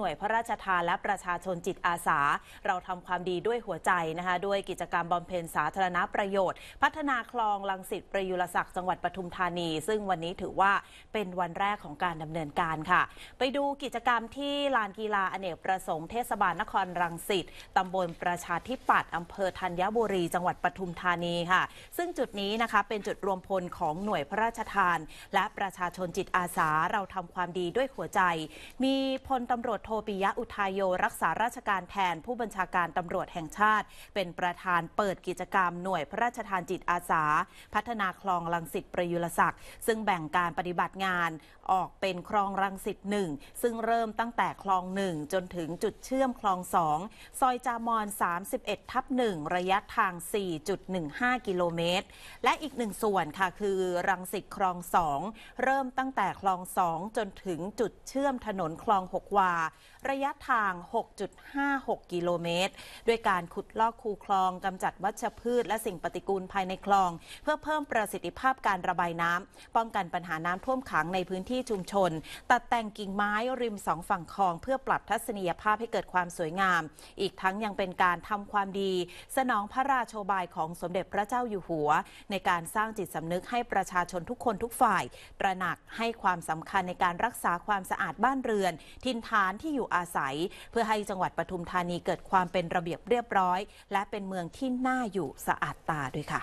หน่วยพระราชทานและประชาชนจิตอาสา เราทำความดีด้วยหัวใจนะคะ ด้วยกิจกรรมบาเพ็ญสาธารณประโยชน์ พัฒนาคลองลังสิตประยุรศักดิ์จังหวัดปทุมธานี ซึ่งวันนี้ถือว่าเป็นวันแรกของการดำเนินการค่ะ ไปดูกิจกรรมที่ ลานกีฬาอเนกประสงค์เทศบาลนครรังสิตตาบลประชาธิปัตย์อำเภอธัญบุรีจังหวัดปทุมธานีค่ะ ซึ่งจุดนี้นะคะเป็นจุดรวมพลของหน่วยพระราชทาน และประชาชนจิตอาสาเราทำความดีด้วยหัวใจ มีพลตำรวจทปิยะอุทายโยรักษาราชการแทน ผู้บัญชาการตำรวจแห่งชาติ เป็นประธานเปิดกิจกรรมหน่วยพระราชทานจิตอาสา พัฒนาคลองรังสิตประยุรศักดิ์ซึ่งแบ่งการปฏิบัติงาน ออกเป็นคลองรังสิตหนึ่งซึ่งเริ่มตั้งแต่คลองหนึ่งจนถึงจุดเชื่อมคลองสองซอยจามอน31 ทับหนึ่งระยะทาง 4.15 กิโลเมตร และอีกหนึ่งส่วนค่ะคือ รังสิตคลองสองเริ่มตั้งแต่คลองสองจนถึงจุดเชื่อมถนนคลองหกวาระยะทาง 6.56 กิโลเมตร ด้วยการขุดลอกคูคลองกำจัดวัชพืชและสิ่งปฏิกูลภายในคลอง เพื่อเพิ่มประสิทธิภาพการระบายน้ำป้องกันปัญหาน้ำท่วมขังในพื้นที่ชุมชน ตัดแต่งกิ่งไม้ริมสองฝั่งคลองเพื่อปรับทัศนียภาพให้เกิดความสวยงาม อีกทั้งยังเป็นการทำความดี สนองพระราชบายของสมเด็จพระเจ้าอยู่หัว ในการสร้างจิตสำนึกให้ประชาชนทุกคนทุกฝ่าย ตระหนักให้ความสำคัญในการรักษาความสะอาดบ้านเรือน ทินฐานที่อยู่อาศัย เพื่อให้จังหวัดปทุมธานีเกิดความเป็นระเบียบเรียบร้อย และเป็นเมืองที่น่าอยู่สะอาดตาด้วยค่ะ